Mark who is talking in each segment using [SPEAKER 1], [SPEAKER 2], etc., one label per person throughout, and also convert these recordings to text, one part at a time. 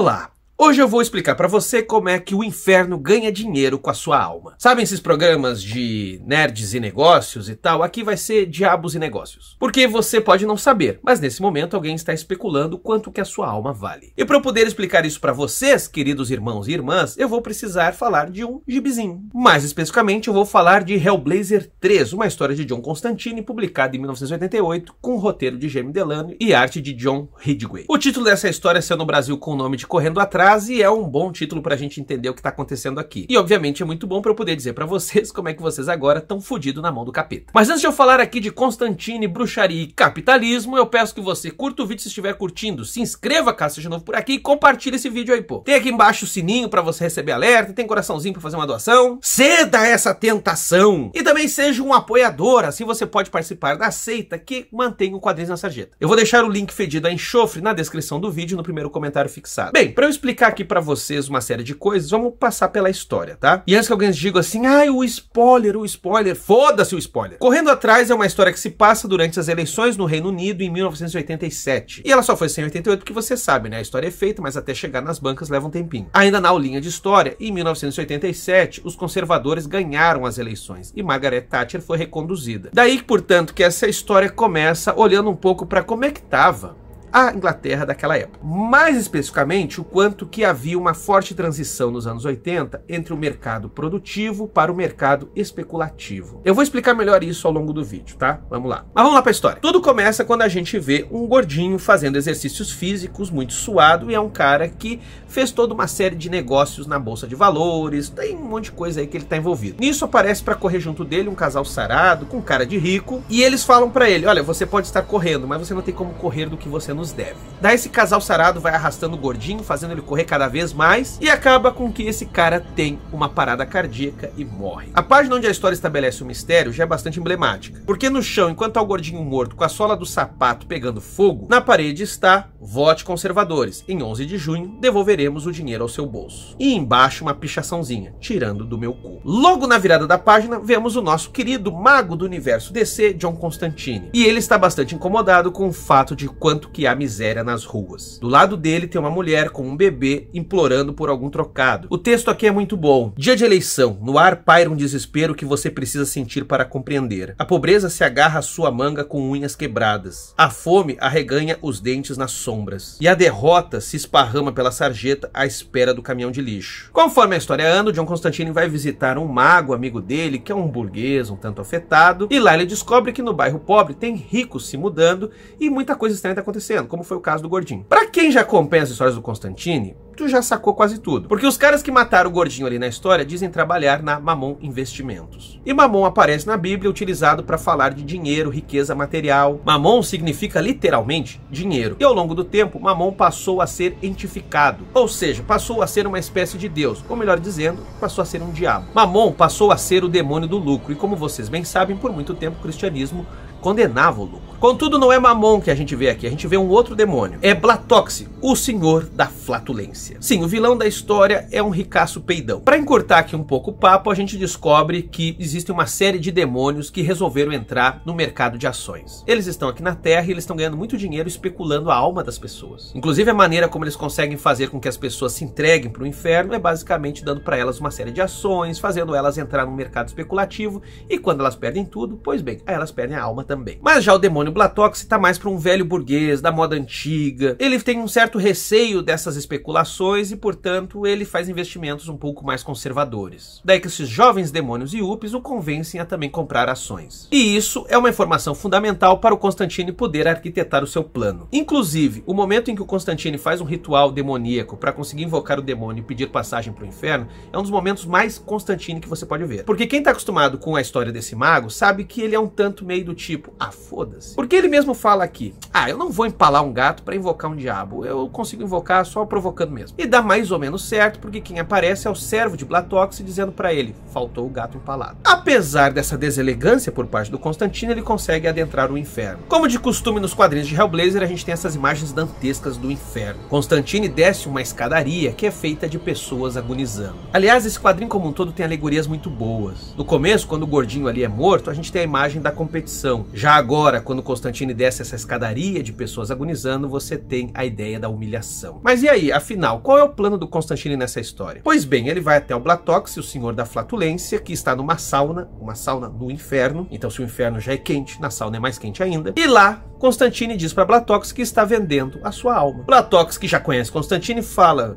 [SPEAKER 1] Olá! Hoje eu vou explicar para você como é que o inferno ganha dinheiro com a sua alma. Sabem esses programas de nerds e negócios e tal? Aqui vai ser diabos e negócios. Porque você pode não saber, mas nesse momento alguém está especulando quanto que a sua alma vale. E para eu poder explicar isso para vocês, queridos irmãos e irmãs, eu vou precisar falar de um gibizinho. Mais especificamente, eu vou falar de Hellblazer 3, uma história de John Constantine publicada em 1988 com roteiro de Jamie Delano e arte de John Ridgway. O título dessa história é saiu no Brasil com o nome de Correndo Atrás frase é um bom título pra gente entender o que tá acontecendo aqui. E obviamente é muito bom pra eu poder dizer pra vocês como é que vocês agora estão fodidos na mão do capeta. Mas antes de eu falar aqui de Constantine, bruxaria e capitalismo, eu peço que você curta o vídeo se estiver curtindo, se inscreva caso seja novo por aqui e compartilhe esse vídeo aí, pô. Tem aqui embaixo o sininho pra você receber alerta, tem coraçãozinho pra fazer uma doação. Ceda essa tentação! E também seja um apoiador, assim você pode participar da seita que mantém o quadrinho na sarjeta. Eu vou deixar o link fedido a enxofre na descrição do vídeo, no primeiro comentário fixado. Bem, pra eu explicar explicar aqui para vocês uma série de coisas, vamos passar pela história, tá? E antes que alguém diga assim, ai, o spoiler, o spoiler, foda-se o spoiler. Correndo Atrás é uma história que se passa durante as eleições no Reino Unido em 1987. E ela só foi 188 porque você sabe, né? A história é feita, mas até chegar nas bancas leva um tempinho. Ainda na aulinha de história, em 1987, os conservadores ganharam as eleições e Margaret Thatcher foi reconduzida. Daí, portanto, que essa história começa olhando um pouco para como é que tava a Inglaterra daquela época. Mais especificamente, o quanto que havia uma forte transição nos anos 80 entre o mercado produtivo para o mercado especulativo. Eu vou explicar melhor isso ao longo do vídeo, tá? Vamos lá. Mas vamos lá para a história. Tudo começa quando a gente vê um gordinho fazendo exercícios físicos, muito suado, e é um cara que fez toda uma série de negócios na bolsa de valores, tem um monte de coisa aí que ele tá envolvido. Nisso aparece para correr junto dele um casal sarado com cara de rico, e eles falam para ele: "Olha, você pode estar correndo, mas você não tem como correr do que você não nos deve. Daí esse casal sarado vai arrastando o gordinho, fazendo ele correr cada vez mais, e acaba com que esse cara tem uma parada cardíaca e morre. A página onde a história estabelece o mistério já é bastante emblemática, porque no chão, enquanto tá o gordinho morto com a sola do sapato pegando fogo, na parede está Vote conservadores. Em 11 de junho, devolveremos o dinheiro ao seu bolso. E embaixo uma pichaçãozinha, tirando do meu cu. Logo na virada da página, vemos o nosso querido mago do universo DC, John Constantine. E ele está bastante incomodado com o fato de quanto que há miséria nas ruas. Do lado dele tem uma mulher com um bebê implorando por algum trocado. O texto aqui é muito bom. Dia de eleição. No ar paira um desespero que você precisa sentir para compreender. A pobreza se agarra à sua manga com unhas quebradas. A fome arreganha os dentes na sombra sombras. E a derrota se esparrama pela sarjeta à espera do caminhão de lixo. Conforme a história anda, John Constantine vai visitar um mago amigo dele, que é um burguês um tanto afetado, e lá ele descobre que no bairro pobre tem ricos se mudando e muita coisa estranha está acontecendo, como foi o caso do gordinho. Quem já acompanha as histórias do Constantine, tu já sacou quase tudo. Porque os caras que mataram o gordinho ali na história dizem trabalhar na Mamon Investimentos. E Mamon aparece na Bíblia utilizado para falar de dinheiro, riqueza material. Mamon significa literalmente dinheiro. E ao longo do tempo, Mamon passou a ser entificado, ou seja, passou a ser uma espécie de deus, ou melhor dizendo, passou a ser um diabo. Mamon passou a ser o demônio do lucro e como vocês bem sabem, por muito tempo o cristianismo condenava o lucro. Contudo, não é Mamon que a gente vê aqui, a gente vê um outro demônio. É Blatox, o senhor da flatulência. Sim, o vilão da história é um ricaço peidão. Para encurtar aqui um pouco o papo, a gente descobre que existe uma série de demônios que resolveram entrar no mercado de ações. Eles estão aqui na Terra e eles estão ganhando muito dinheiro especulando a alma das pessoas. Inclusive, a maneira como eles conseguem fazer com que as pessoas se entreguem para o inferno é basicamente dando para elas uma série de ações, fazendo elas entrar no mercado especulativo e quando elas perdem tudo, pois bem, elas perdem a alma também. Mas já o demônio o Blatox está mais para um velho burguês, da moda antiga. Ele tem um certo receio dessas especulações e, portanto, ele faz investimentos um pouco mais conservadores. Daí que esses jovens demônios e UPs o convencem a também comprar ações. E isso é uma informação fundamental para o Constantine poder arquitetar o seu plano. Inclusive, o momento em que o Constantine faz um ritual demoníaco para conseguir invocar o demônio e pedir passagem para o inferno é um dos momentos mais Constantine que você pode ver. Porque quem está acostumado com a história desse mago sabe que ele é um tanto meio do tipo, ah, foda-se. Porque ele mesmo fala aqui: ah, eu não vou empalar um gato para invocar um diabo, eu consigo invocar só provocando mesmo. E dá mais ou menos certo, porque quem aparece é o servo de Blatox dizendo para ele: faltou o gato empalado. Apesar dessa deselegância por parte do Constantino, ele consegue adentrar o inferno. Como de costume nos quadrinhos de Hellblazer, a gente tem essas imagens dantescas do inferno. Constantine desce uma escadaria que é feita de pessoas agonizando. Aliás, esse quadrinho como um todo tem alegorias muito boas. No começo, quando o gordinho ali é morto, a gente tem a imagem da competição. Já agora, quando Constantine desce essa escadaria de pessoas agonizando, você tem a ideia da humilhação. Mas e aí, afinal, qual é o plano do Constantine nessa história? Pois bem, ele vai até o Blatox, o senhor da flatulência, que está numa sauna, uma sauna no inferno. Então, se o inferno já é quente, na sauna é mais quente ainda. E lá, Constantine diz para Blatox que está vendendo a sua alma. Blatox, que já conhece Constantine, fala: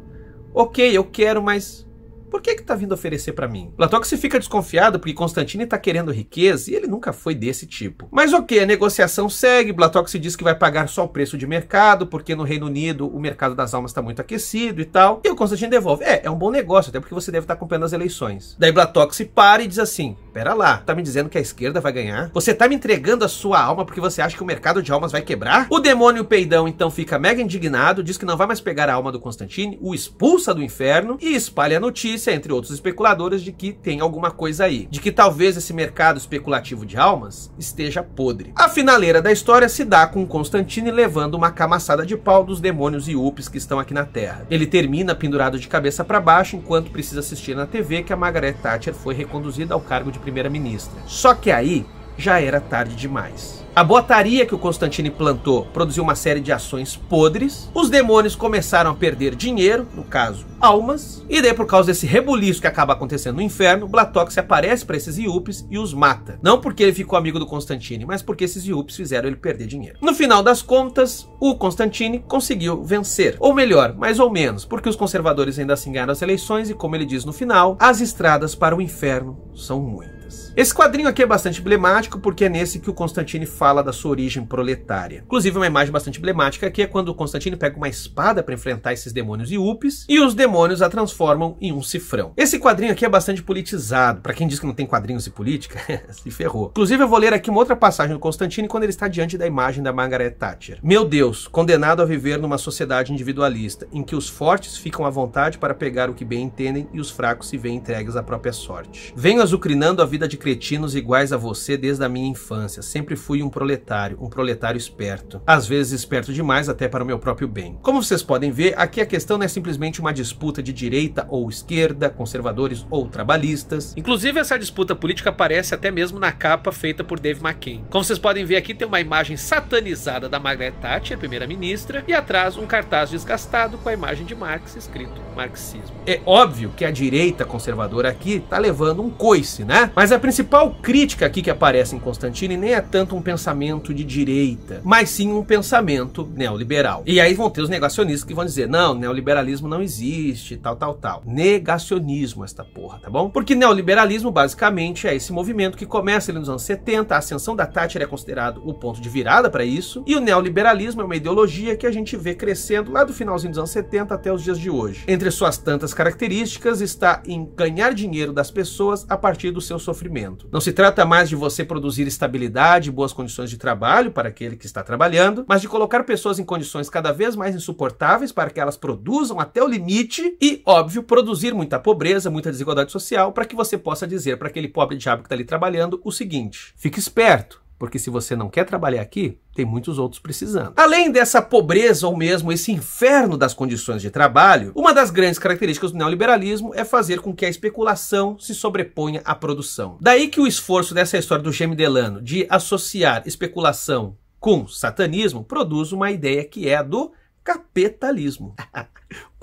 [SPEAKER 1] Ok, eu quero, mas por que que tá vindo oferecer para mim? Platão fica desconfiado porque Constantine tá querendo riqueza e ele nunca foi desse tipo. Mas ok, a negociação segue, Platox diz que vai pagar só o preço de mercado, porque no Reino Unido o mercado das almas está muito aquecido e tal. E o Constantine devolve. É, é um bom negócio, até porque você deve estar tá acompanhando as eleições. Daí Platox para e diz assim, pera lá, tá me dizendo que a esquerda vai ganhar? Você tá me entregando a sua alma porque você acha que o mercado de almas vai quebrar? O demônio peidão então fica mega indignado, diz que não vai mais pegar a alma do Constantine, o expulsa do inferno e espalha a notícia entre outros especuladores, de que tem alguma coisa aí, de que talvez esse mercado especulativo de almas esteja podre. A finaleira da história se dá com Constantine levando uma camaçada de pau dos demônios e ups que estão aqui na Terra. Ele termina pendurado de cabeça para baixo enquanto precisa assistir na TV que a Margaret Thatcher foi reconduzida ao cargo de primeira-ministra. Só que aí já era tarde demais. A botaria que o Constantine plantou produziu uma série de ações podres. Os demônios começaram a perder dinheiro, no caso, almas. E daí, por causa desse rebuliço que acaba acontecendo no inferno, Blatox aparece para esses Yuppies e os mata. Não porque ele ficou amigo do Constantine, mas porque esses Yuppies fizeram ele perder dinheiro. No final das contas, o Constantine conseguiu vencer. Ou melhor, mais ou menos, porque os conservadores ainda assim ganharam as eleições e, como ele diz no final, as estradas para o inferno são muitas. Esse quadrinho aqui é bastante emblemático porque é nesse que o Constantine fala da sua origem proletária. Inclusive, uma imagem bastante emblemática aqui é quando o Constantine pega uma espada para enfrentar esses demônios e ups e os demônios a transformam em um cifrão. Esse quadrinho aqui é bastante politizado. Para quem diz que não tem quadrinhos e política, se ferrou. Inclusive, eu vou ler aqui uma outra passagem do Constantine quando ele está diante da imagem da Margaret Thatcher. Meu Deus, condenado a viver numa sociedade individualista em que os fortes ficam à vontade para pegar o que bem entendem e os fracos se veem entregues à própria sorte. Venho azucrinando a vida de cretinos iguais a você desde a minha infância. Sempre fui um proletário, um proletário esperto. Às vezes esperto demais até para o meu próprio bem. Como vocês podem ver, aqui a questão não é simplesmente uma disputa de direita ou esquerda, conservadores ou trabalhistas. Inclusive essa disputa política aparece até mesmo na capa feita por Dave McKean. Como vocês podem ver aqui tem uma imagem satanizada da Margaret Thatcher, primeira-ministra, e atrás um cartaz desgastado com a imagem de Marx escrito marxismo. É óbvio que a direita conservadora aqui tá levando um coice, né? Mas a principal crítica aqui que aparece em Constantine nem é tanto um pensamento de direita, mas sim um pensamento neoliberal. E aí vão ter os negacionistas que vão dizer: não, neoliberalismo não existe, tal, tal, tal. Negacionismo esta porra, tá bom? Porque neoliberalismo basicamente é esse movimento que começa ali nos anos 70, a ascensão da Thatcher é considerado o ponto de virada para isso, e o neoliberalismo é uma ideologia que a gente vê crescendo lá do finalzinho dos anos 70 até os dias de hoje. Entre suas tantas características está em ganhar dinheiro das pessoas a partir do seu sofrimento. Não se trata mais de você produzir estabilidade e boas condições de trabalho para aquele que está trabalhando, mas de colocar pessoas em condições cada vez mais insuportáveis para que elas produzam até o limite e, óbvio, produzir muita pobreza, muita desigualdade social para que você possa dizer para aquele pobre diabo que está ali trabalhando o seguinte: fique esperto. Porque se você não quer trabalhar aqui, tem muitos outros precisando. Além dessa pobreza ou mesmo esse inferno das condições de trabalho, uma das grandes características do neoliberalismo é fazer com que a especulação se sobreponha à produção. Daí que o esforço dessa história do Delano de associar especulação com satanismo produz uma ideia que é a do capitalismo.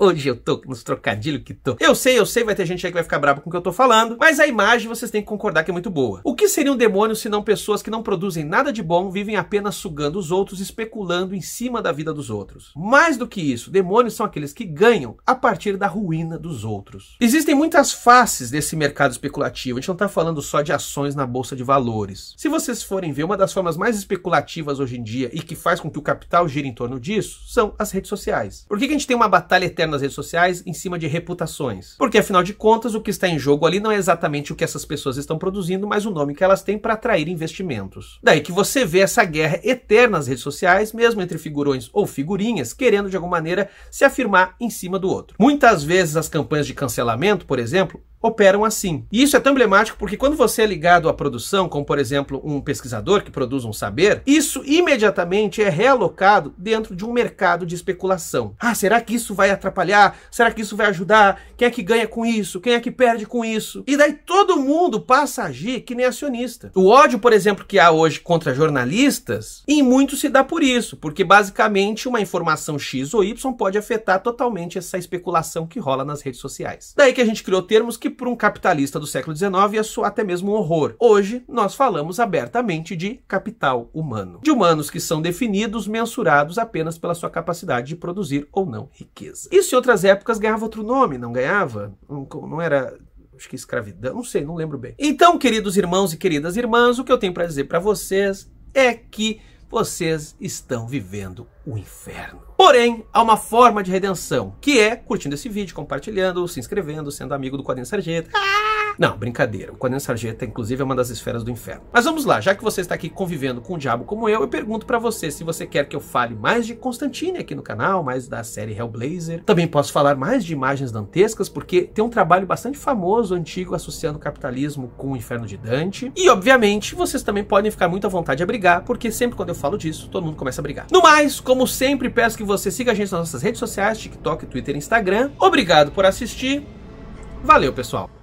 [SPEAKER 1] Hoje eu tô nos trocadilhos que tô. Eu sei, eu sei, vai ter gente aí que vai ficar brava com o que eu tô falando, mas a imagem vocês têm que concordar que é muito boa. O que seriam um demônios se não pessoas que não produzem nada de bom, vivem apenas sugando os outros, especulando em cima da vida dos outros? Mais do que isso, demônios são aqueles que ganham a partir da ruína dos outros. Existem muitas faces desse mercado especulativo, a gente não tá falando só de ações na bolsa de valores. Se vocês forem ver, uma das formas mais especulativas hoje em dia e que faz com que o capital gire em torno disso são as redes sociais. Por que, que a gente tem uma batalha eterna? nas redes sociais em cima de reputações. Porque afinal de contas, o que está em jogo ali não é exatamente o que essas pessoas estão produzindo, mas o nome que elas têm para atrair investimentos. Daí que você vê essa guerra eterna nas redes sociais, mesmo entre figurões ou figurinhas, querendo de alguma maneira se afirmar em cima do outro. Muitas vezes as campanhas de cancelamento, por exemplo, operam assim. E isso é tão emblemático porque quando você é ligado à produção, como por exemplo um pesquisador que produz um saber, isso imediatamente é realocado dentro de um mercado de especulação. Ah, será que isso vai atrapalhar? Será que isso vai ajudar? Quem é que ganha com isso? Quem é que perde com isso? E daí todo mundo passa a agir que nem acionista. O ódio, por exemplo, que há hoje contra jornalistas, em muito se dá por isso, porque basicamente uma informação X ou Y pode afetar totalmente essa especulação que rola nas redes sociais. Daí que a gente criou termos que por um capitalista do século XIX ia soar até mesmo um horror. Hoje, nós falamos abertamente de capital humano. De humanos que são definidos, mensurados apenas pela sua capacidade de produzir ou não riqueza. Isso em outras épocas ganhava outro nome, não ganhava? Não, hum, não era acho que escravidão, não sei, não lembro bem. Então, queridos irmãos e queridas irmãs, o que eu tenho para dizer para vocês é que vocês estão vivendo o inferno. Porém, há uma forma de redenção, que é curtindo esse vídeo, compartilhando, se inscrevendo, sendo amigo do Quadrinho Sargento. Ah! Não, brincadeira. O Conan Sarjeta, inclusive, é uma das esferas do inferno. Mas vamos lá, já que você está aqui convivendo com o diabo como eu, eu pergunto para você se você quer que eu fale mais de Constantine aqui no canal, mais da série Hellblazer. Também posso falar mais de imagens dantescas, porque tem um trabalho bastante famoso, antigo, associando o capitalismo com o inferno de Dante. E, obviamente, vocês também podem ficar muito à vontade a brigar, porque sempre quando eu falo disso, todo mundo começa a brigar. No mais, como sempre, peço que você siga a gente nas nossas redes sociais, TikTok, Twitter e Instagram. Obrigado por assistir. Valeu, pessoal!